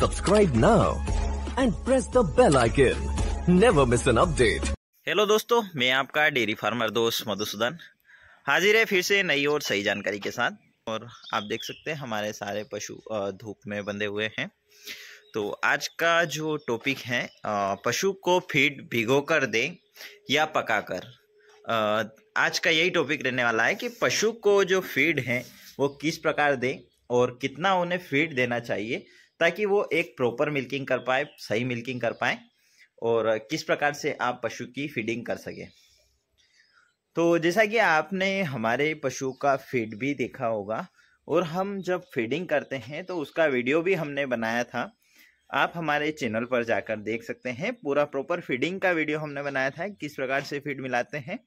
subscribe now and press the bell icon never miss an update hello दोस्तों मैं आपका dairy farmer दोस्त मधुसूदन हाजिर है फिर से नई और सही जानकारी के साथ और आप देख सकते हैं हमारे सारे पशु धूप में बंधे हुए हैं तो आज का जो टॉपिक है पशु को फीड भिगो कर दें या पका कर आज का यही टॉपिक रहने वाला है कि पशु को जो फीड है वो किस प्रकार दें और कितना उन्हें फीड देना चाहिए ताकि वो एक प्रॉपर मिल्किंग कर पाए सही मिल्किंग कर पाए और किस प्रकार से आप पशु की फीडिंग कर सकें तो जैसा कि आपने हमारे पशु का फीड भी देखा होगा और हम जब फीडिंग करते हैं तो उसका वीडियो भी हमने बनाया था आप हमारे चैनल पर जाकर देख सकते हैं पूरा प्रॉपर फीडिंग का वीडियो हमने बनाया था किस प्रकार से फीड मिलाते हैं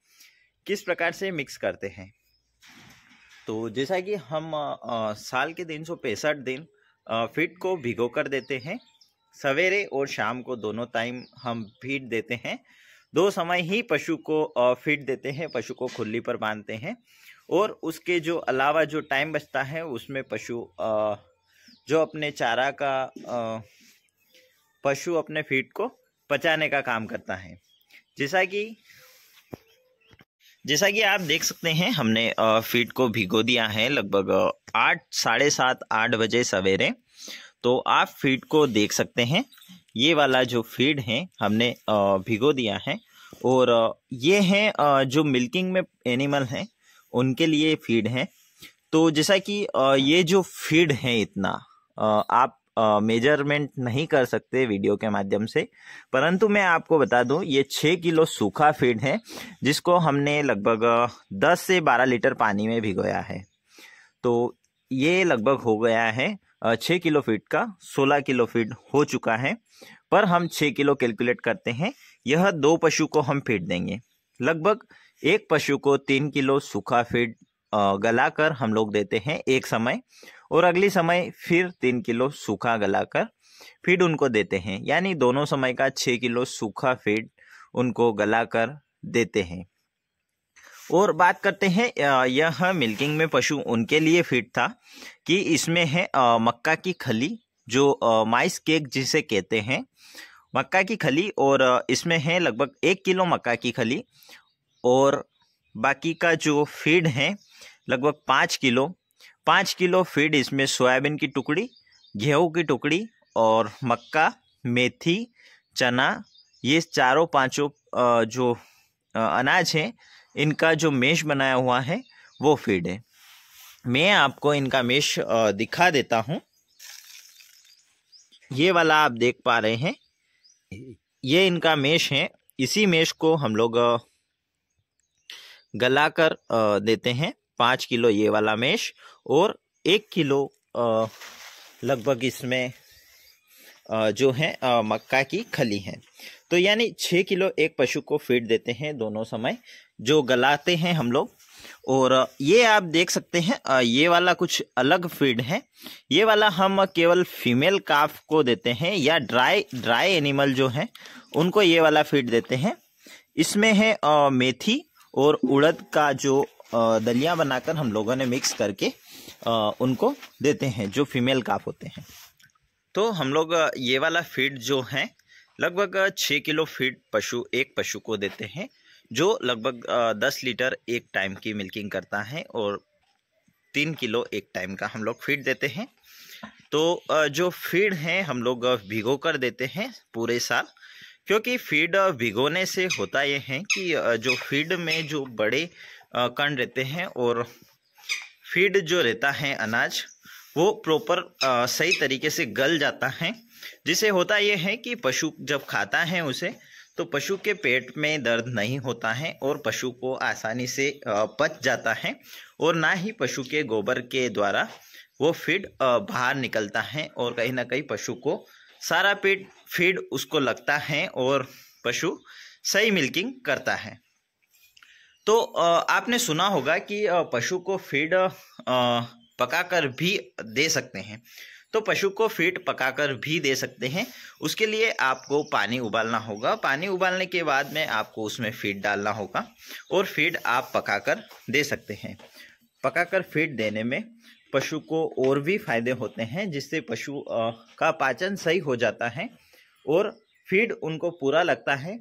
किस प्रकार से मिक्स करते हैं तो जैसा कि हम आ, साल के तीन दिन फीट को भिगो कर देते हैं सवेरे और शाम को दोनों टाइम हम फीट देते हैं दो समय ही पशु को फीट देते हैं पशु को खुली पर बांधते हैं और उसके जो अलावा जो टाइम बचता है उसमें पशु जो अपने चारा का पशु अपने फीट को पचाने का काम करता है जैसा कि जैसा कि आप देख सकते हैं हमने फीड को भिगो दिया है लगभग आठ साढ़े सात आठ बजे सवेरे तो आप फीड को देख सकते हैं ये वाला जो फीड है हमने भिगो दिया है और ये है जो मिल्किंग में एनिमल हैं उनके लिए फीड है तो जैसा कि ये जो फीड है इतना आप मेजरमेंट नहीं कर सकते वीडियो के माध्यम से परंतु मैं आपको बता दूं ये छः किलो सूखा फीड है जिसको हमने लगभग दस से बारह लीटर पानी में भिगोया है तो ये लगभग हो गया है छः किलो फीट का सोलह किलो फीड हो चुका है पर हम छः किलो कैलकुलेट करते हैं यह दो पशु को हम फीड देंगे लगभग एक पशु को तीन किलो सूखा फीड कर हम लोग देते हैं एक समय और अगली समय फिर तीन किलो सूखा गलाकर फीड उनको देते हैं यानी दोनों समय का छः किलो सूखा फीड उनको गलाकर देते हैं और बात करते हैं यह मिल्किंग में पशु उनके लिए फिट था कि इसमें है मक्का की खली जो माइस केक जिसे कहते हैं मक्का की खली और इसमें है लगभग एक किलो मक्का की खली और बाकी का जो फीड है लगभग पाँच किलो पाँच किलो फीड इसमें सोयाबीन की टुकड़ी गेहूँ की टुकड़ी और मक्का मेथी चना ये चारों पांचों जो अनाज हैं इनका जो मेश बनाया हुआ है वो फीड है मैं आपको इनका मेश दिखा देता हूँ ये वाला आप देख पा रहे हैं ये इनका मेश है इसी मेश को हम लोग गला कर देते हैं पाँच किलो ये वाला मेश और एक किलो लगभग इसमें जो है मक्का की खली है तो यानी छः किलो एक पशु को फीड देते हैं दोनों समय जो गलाते हैं हम लोग और ये आप देख सकते हैं ये वाला कुछ अलग फीड है ये वाला हम केवल फीमेल काफ को देते हैं या ड्राई ड्राई एनिमल जो हैं उनको ये वाला फीड देते हैं इसमें है मेथी और उड़द का जो दलिया बनाकर हम लोगों ने मिक्स करके उनको देते हैं जो फीमेल काफ होते हैं तो हम लोग ये वाला फीड जो है लगभग छः किलो फीड पशु एक पशु को देते हैं जो लगभग दस लीटर एक टाइम की मिल्किंग करता है और तीन किलो एक टाइम का हम लोग फीड देते हैं तो जो फीड है हम लोग भिगो कर देते हैं पूरे साल क्योंकि फीड भिगोने से होता यह है कि जो फीड में जो बड़े कण रहते हैं और फीड जो रहता है अनाज वो प्रॉपर सही तरीके से गल जाता है जिसे होता यह है कि पशु जब खाता है उसे तो पशु के पेट में दर्द नहीं होता है और पशु को आसानी से पच जाता है और ना ही पशु के गोबर के द्वारा वो फीड बाहर निकलता है और कहीं ना कहीं पशु को सारा पेट फीड उसको लगता है और पशु सही मिल्किंग करता है तो आपने सुना होगा कि पशु को फीड पकाकर भी दे सकते हैं तो पशु को फीड पकाकर भी दे सकते हैं उसके लिए आपको पानी उबालना होगा पानी उबालने के बाद में आपको उसमें फीड डालना होगा और फीड आप पकाकर दे सकते हैं पकाकर फीड देने में पशु को और भी फायदे होते हैं जिससे पशु का पाचन सही हो जाता है और फीड उनको पूरा लगता है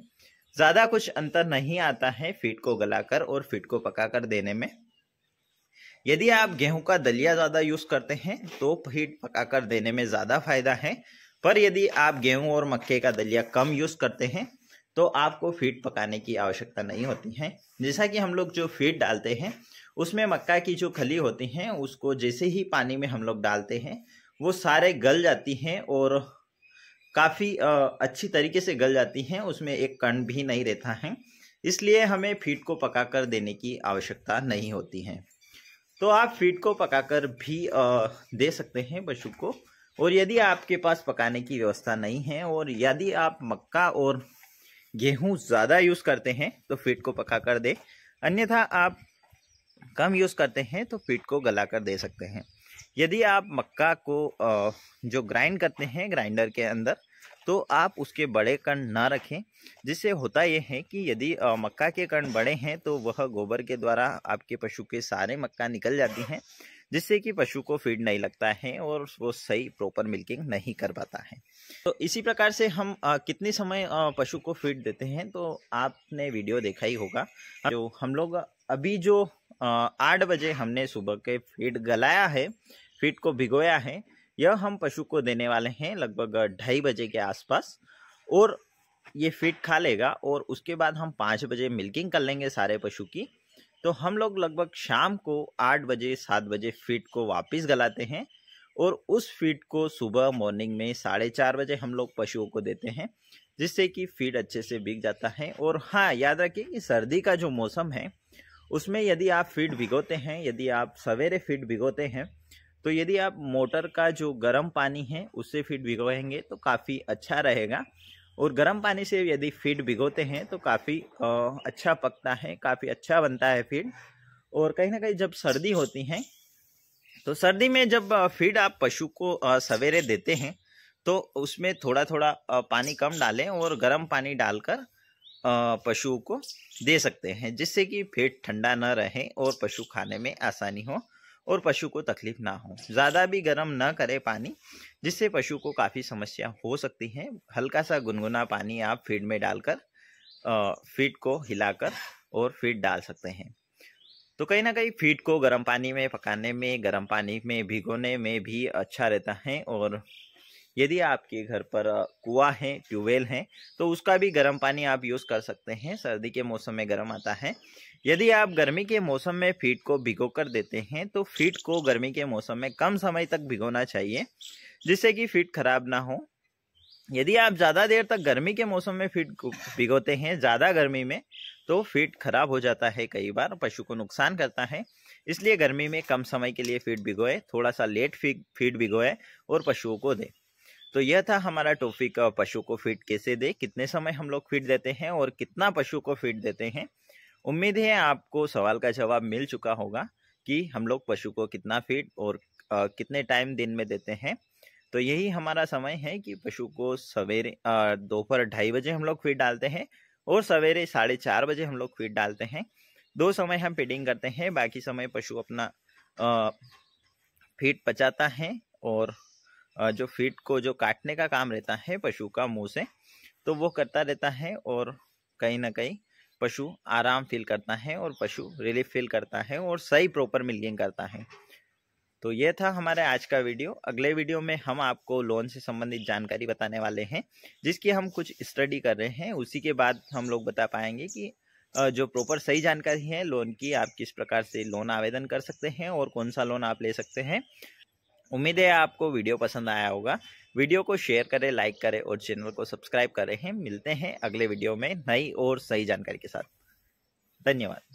ज़्यादा कुछ अंतर नहीं आता है फीट को गलाकर और फीट को पकाकर देने में यदि आप गेहूं का दलिया ज़्यादा यूज़ करते हैं तो फीट पकाकर देने में ज़्यादा फायदा है पर यदि आप गेहूं और मक्के का दलिया कम यूज़ करते हैं तो आपको फीट पकाने की आवश्यकता नहीं होती है जैसा कि हम लोग जो फीट डालते हैं उसमें मक्का की जो खली होती हैं उसको जैसे ही पानी में हम लोग डालते हैं वो सारे गल जाती हैं और काफ़ी अच्छी तरीके से गल जाती हैं उसमें एक कण भी नहीं रहता है इसलिए हमें फीट को पकाकर देने की आवश्यकता नहीं होती है तो आप फीट को पकाकर भी दे सकते हैं पशु को और यदि आपके पास पकाने की व्यवस्था नहीं है और यदि आप मक्का और गेहूं ज़्यादा यूज़ करते हैं तो फीट को पका कर दे अन्यथा आप कम यूज़ करते हैं तो फीट को गला कर दे सकते हैं यदि आप मक्का को जो ग्राइंड करते हैं ग्राइंडर के अंदर तो आप उसके बड़े कण ना रखें जिससे होता यह है कि यदि मक्का के कण बड़े हैं तो वह गोबर के द्वारा आपके पशु के सारे मक्का निकल जाती हैं जिससे कि पशु को फीड नहीं लगता है और वो सही प्रॉपर मिल्किंग नहीं कर पाता है तो इसी प्रकार से हम कितने समय पशु को फीड देते हैं तो आपने वीडियो देखा ही होगा जो हम लोग अभी जो आठ बजे हमने सुबह के फीड गलाया है फीड को भिगोया है यह हम पशु को देने वाले हैं लगभग ढाई बजे के आसपास और ये फीड खा लेगा और उसके बाद हम पाँच बजे मिल्किंग कर लेंगे सारे पशु की तो हम लोग लगभग शाम को आठ बजे सात बजे फीड को वापस गलाते हैं और उस फीड को सुबह मॉर्निंग में साढ़े चार बजे हम लोग पशुओं को देते हैं जिससे कि फीड अच्छे से बिक जाता है और हाँ याद रखिए कि सर्दी का जो मौसम है उसमें यदि आप फीड भिगोते हैं यदि आप सवेरे फीड भिगोते हैं तो यदि आप मोटर का जो गर्म पानी है उससे फीड भिगोएंगे तो काफ़ी अच्छा रहेगा और गर्म पानी से यदि फीड भिगोते हैं तो काफ़ी अच्छा पकता है काफ़ी अच्छा बनता है फीड और कहीं ना कहीं जब सर्दी होती है तो सर्दी में जब फीड आप पशु को सवेरे देते हैं तो उसमें थोड़ा थोड़ा पानी कम डालें और गर्म पानी डालकर पशु को दे सकते हैं जिससे कि पेट ठंडा न रहे और पशु खाने में आसानी हो और पशु को तकलीफ ना हो ज़्यादा भी गर्म ना करें पानी जिससे पशु को काफ़ी समस्या हो सकती है हल्का सा गुनगुना पानी आप फीड में डालकर फीड को हिलाकर और फीड डाल सकते हैं तो कहीं ना कहीं फीड को गर्म पानी में पकाने में गर्म पानी में भिगोने में भी अच्छा रहता है और यदि आपके घर पर कुआ है ट्यूबवेल है तो उसका भी गर्म पानी आप यूज़ कर सकते हैं सर्दी के मौसम में गर्म आता है यदि आप गर्मी के मौसम में फीट को भिगो कर देते हैं तो फीट को गर्मी के मौसम में कम समय तक भिगोना चाहिए जिससे कि फीट खराब ना हो यदि आप ज़्यादा देर तक गर्मी के मौसम में फीट भिगोते हैं ज़्यादा गर्मी में तो फीट खराब हो जाता है कई बार पशु को नुकसान करता है इसलिए गर्मी में कम समय के लिए फीट भिगोए थोड़ा सा लेट फीट भिगोए और पशुओं को दे तो यह था हमारा टॉपिक पशु को फीड कैसे दे कितने समय हम लोग फीड देते हैं और कितना पशु को फीड देते हैं उम्मीद है आपको सवाल का जवाब मिल चुका होगा कि हम लोग पशु को कितना फीड और आ, कितने टाइम दिन में देते हैं तो यही हमारा समय है कि पशु को सवेरे दोपहर ढाई बजे हम लोग फीड डालते हैं और सवेरे साढ़े चार बजे हम लोग फीड डालते हैं दो समय हम फीडिंग करते हैं बाकी समय पशु अपना फीड पचाता है और जो फीट को जो काटने का काम रहता है पशु का मुंह से तो वो करता रहता है और कहीं ना कहीं पशु आराम फील करता है और पशु रिलीफ फील करता है और सही प्रॉपर मिल्किंग करता है तो ये था हमारा आज का वीडियो अगले वीडियो में हम आपको लोन से संबंधित जानकारी बताने वाले हैं जिसकी हम कुछ स्टडी कर रहे हैं उसी के बाद हम लोग बता पाएंगे कि जो प्रॉपर सही जानकारी है लोन की आप किस प्रकार से लोन आवेदन कर सकते हैं और कौन सा लोन आप ले सकते हैं उम्मीद है आपको वीडियो पसंद आया होगा वीडियो को शेयर करें लाइक करें और चैनल को सब्सक्राइब करें हैं मिलते हैं अगले वीडियो में नई और सही जानकारी के साथ धन्यवाद